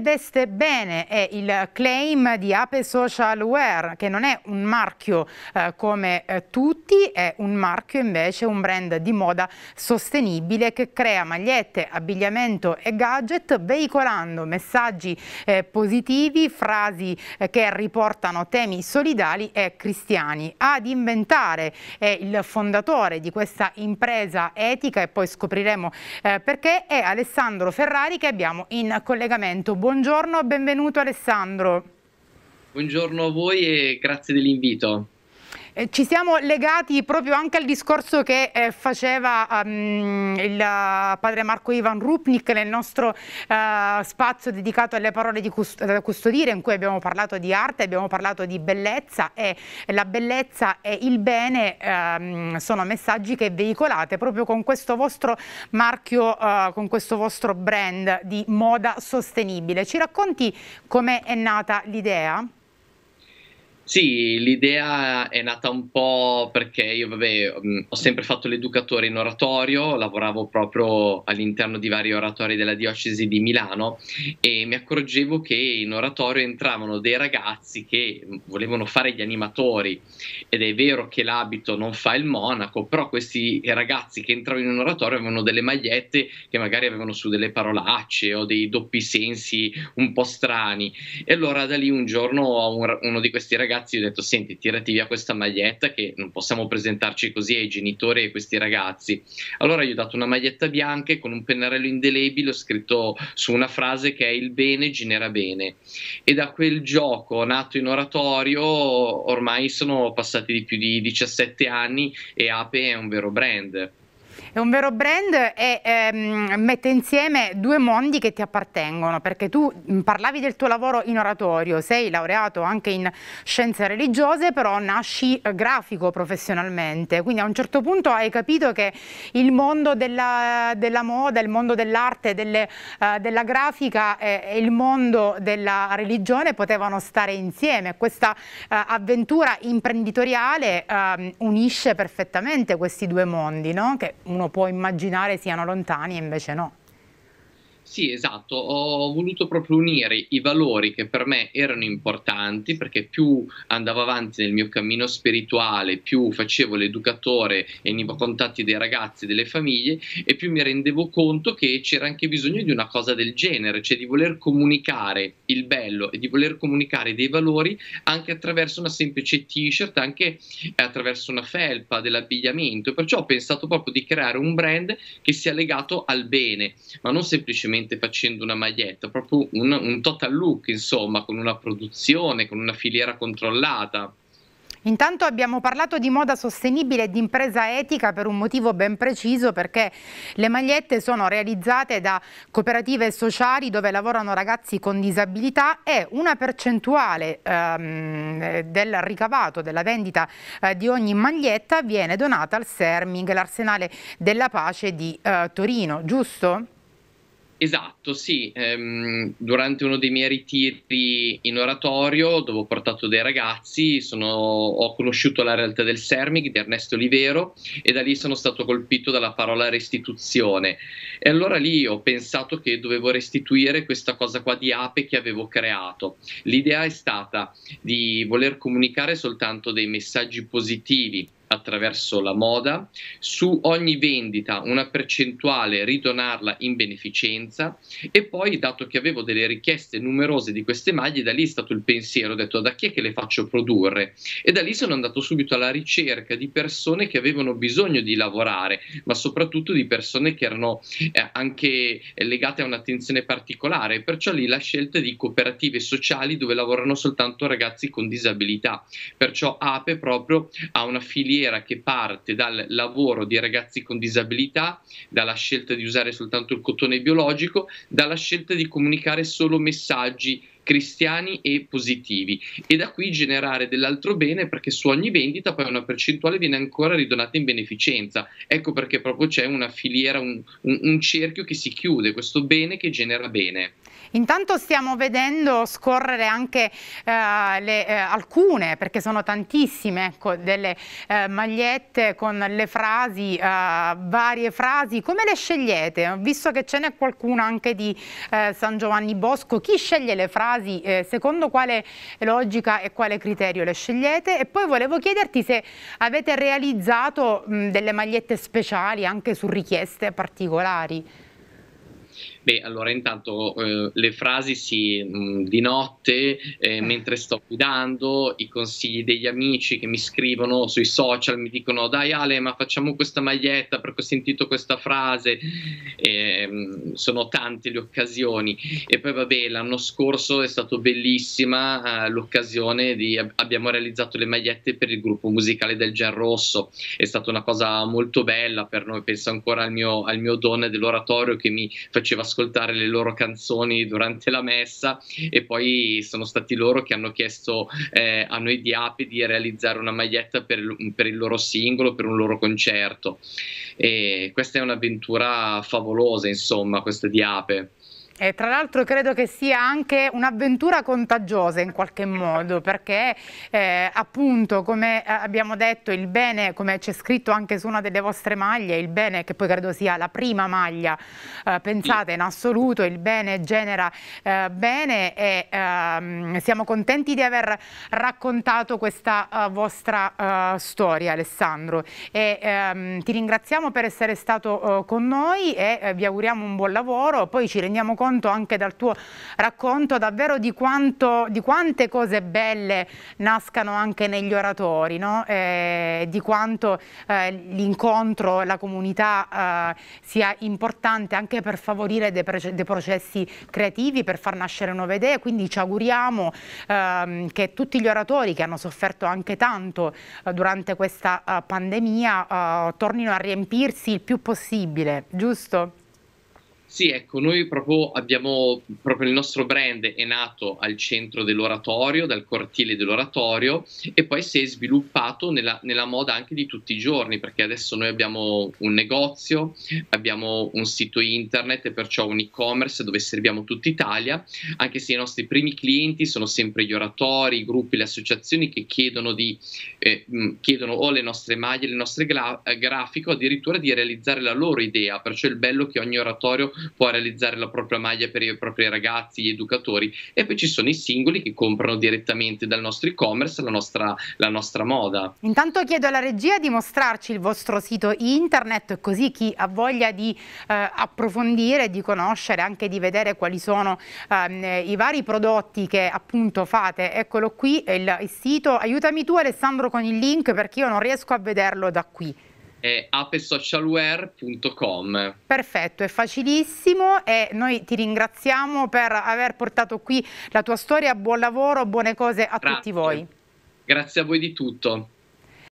veste bene è il claim di Ape Social Wear, che non è un marchio eh, come eh, tutti, è un marchio invece, un brand di moda sostenibile che crea magliette, abbigliamento e gadget veicolando messaggi eh, positivi, frasi eh, che riportano temi solidali e cristiani. Ad inventare è il fondatore di questa impresa etica e poi scopriremo eh, perché è Alessandro Ferrari che abbiamo in collegamento. Buongiorno, benvenuto Alessandro. Buongiorno a voi e grazie dell'invito. Eh, ci siamo legati proprio anche al discorso che eh, faceva um, il uh, padre Marco Ivan Rupnik nel nostro uh, spazio dedicato alle parole cust da custodire in cui abbiamo parlato di arte, abbiamo parlato di bellezza e la bellezza e il bene um, sono messaggi che veicolate proprio con questo vostro marchio, uh, con questo vostro brand di moda sostenibile. Ci racconti come è nata l'idea? Sì, l'idea è nata un po' perché io vabbè, mm, ho sempre fatto l'educatore in oratorio, lavoravo proprio all'interno di vari oratori della diocesi di Milano e mi accorgevo che in oratorio entravano dei ragazzi che volevano fare gli animatori ed è vero che l'abito non fa il monaco, però questi ragazzi che entravano in oratorio avevano delle magliette che magari avevano su delle parolacce o dei doppi sensi un po' strani e allora da lì un giorno uno di questi ragazzi ragazzi ho detto senti tirati via questa maglietta che non possiamo presentarci così ai genitori e a questi ragazzi. Allora gli ho dato una maglietta bianca e con un pennarello indelebile ho scritto su una frase che è il bene genera bene e da quel gioco nato in oratorio ormai sono passati di più di 17 anni e Ape è un vero brand. È un vero brand e ehm, mette insieme due mondi che ti appartengono, perché tu parlavi del tuo lavoro in oratorio, sei laureato anche in scienze religiose, però nasci eh, grafico professionalmente, quindi a un certo punto hai capito che il mondo della, della moda, il mondo dell'arte, delle, uh, della grafica e, eh, e il mondo della religione potevano stare insieme. Questa uh, avventura imprenditoriale uh, unisce perfettamente questi due mondi, no? che uno uno può immaginare siano lontani e invece no. Sì, esatto, ho voluto proprio unire i valori che per me erano importanti, perché più andavo avanti nel mio cammino spirituale, più facevo l'educatore e venivo contatti dei ragazzi, e delle famiglie, e più mi rendevo conto che c'era anche bisogno di una cosa del genere, cioè di voler comunicare il bello e di voler comunicare dei valori anche attraverso una semplice t-shirt, anche attraverso una felpa, dell'abbigliamento. Perciò ho pensato proprio di creare un brand che sia legato al bene, ma non semplicemente semplicemente facendo una maglietta, proprio un, un total look, insomma, con una produzione, con una filiera controllata. Intanto abbiamo parlato di moda sostenibile e di impresa etica per un motivo ben preciso perché le magliette sono realizzate da cooperative sociali dove lavorano ragazzi con disabilità e una percentuale ehm, del ricavato della vendita eh, di ogni maglietta viene donata al Serming, l'arsenale della pace di eh, Torino, giusto? Esatto, sì. Ehm, durante uno dei miei ritiri in oratorio, dove ho portato dei ragazzi, sono, ho conosciuto la realtà del Sermig di Ernesto Olivero e da lì sono stato colpito dalla parola restituzione. E allora lì ho pensato che dovevo restituire questa cosa qua di ape che avevo creato. L'idea è stata di voler comunicare soltanto dei messaggi positivi attraverso la moda, su ogni vendita una percentuale ritornarla in beneficenza e poi dato che avevo delle richieste numerose di queste maglie, da lì è stato il pensiero, ho detto da chi è che le faccio produrre e da lì sono andato subito alla ricerca di persone che avevano bisogno di lavorare, ma soprattutto di persone che erano eh, anche legate a un'attenzione particolare, perciò lì la scelta di cooperative sociali dove lavorano soltanto ragazzi con disabilità, perciò APE proprio ha una filiera filiera che parte dal lavoro di ragazzi con disabilità, dalla scelta di usare soltanto il cotone biologico, dalla scelta di comunicare solo messaggi cristiani e positivi e da qui generare dell'altro bene perché su ogni vendita poi una percentuale viene ancora ridonata in beneficenza. Ecco perché proprio c'è una filiera, un, un, un cerchio che si chiude, questo bene che genera bene. Intanto stiamo vedendo scorrere anche eh, le, eh, alcune, perché sono tantissime, ecco, delle eh, magliette con le frasi, eh, varie frasi. Come le scegliete? Ho visto che ce n'è qualcuna anche di eh, San Giovanni Bosco. Chi sceglie le frasi? Eh, secondo quale logica e quale criterio le scegliete? E poi volevo chiederti se avete realizzato mh, delle magliette speciali anche su richieste particolari. Beh, allora intanto eh, le frasi sì, mh, mm, di notte, eh, mentre sto guidando, i consigli degli amici che mi scrivono sui social, mi dicono dai Ale, ma facciamo questa maglietta perché ho sentito questa frase, eh, sono tante le occasioni. E poi vabbè, l'anno scorso è stata bellissima eh, l'occasione di, abbiamo realizzato le magliette per il gruppo musicale del Gen Rosso, è stata una cosa molto bella per noi, penso ancora al mio, al mio don dell'oratorio che mi faceva scoprire ascoltare le loro canzoni durante la messa e poi sono stati loro che hanno chiesto eh, a noi di Api di realizzare una maglietta per, per, il loro singolo, per un loro concerto. E questa è un'avventura favolosa, insomma, questa di Ape. E tra l'altro credo che sia anche un'avventura contagiosa in qualche modo perché eh, appunto come eh, abbiamo detto il bene come c'è scritto anche su una delle vostre maglie il bene che poi credo sia la prima maglia eh, pensate in assoluto il bene genera eh, bene e ehm, siamo contenti di aver raccontato questa uh, vostra uh, storia Alessandro e ehm, ti ringraziamo per essere stato uh, con noi e vi auguriamo un buon lavoro poi ci rendiamo conto conto anche dal tuo racconto davvero di, quanto, di quante cose belle nascano anche negli oratori, no? eh, di quanto eh, l'incontro, la comunità eh, sia importante anche per favorire dei, dei, processi creativi, per far nascere nuove idee, quindi ci auguriamo ehm, che tutti gli oratori che hanno sofferto anche tanto eh, durante questa eh, pandemia eh, tornino a riempirsi il più possibile, giusto? Sì, ecco, noi proprio abbiamo, proprio il nostro brand è nato al centro dell'oratorio, dal cortile dell'oratorio e poi si è sviluppato nella, nella, moda anche di tutti i giorni, perché adesso noi abbiamo un negozio, abbiamo un sito internet e perciò un e-commerce dove serviamo tutta Italia, anche se i nostri primi clienti sono sempre gli oratori, i gruppi, le associazioni che chiedono, di, eh, chiedono o le nostre maglie, le nostre gra- eh, grafiche, o addirittura di realizzare la loro idea, perciò è il bello che ogni oratorio può realizzare la propria maglia per i propri ragazzi, gli educatori e poi ci sono i singoli che comprano direttamente dal nostro e-commerce la nostra, la nostra moda. Intanto chiedo alla regia di mostrarci il vostro sito internet così chi ha voglia di eh, approfondire, di conoscere, anche di vedere quali sono ehm, i vari prodotti che appunto fate. Eccolo qui il, il sito. Aiutami tu Alessandro con il link perché io non riesco a vederlo da qui è apesocialware.com. Perfetto, è facilissimo e noi ti ringraziamo per aver portato qui la tua storia. Buon lavoro, buone cose a Grazie. tutti voi. Grazie a voi di tutto.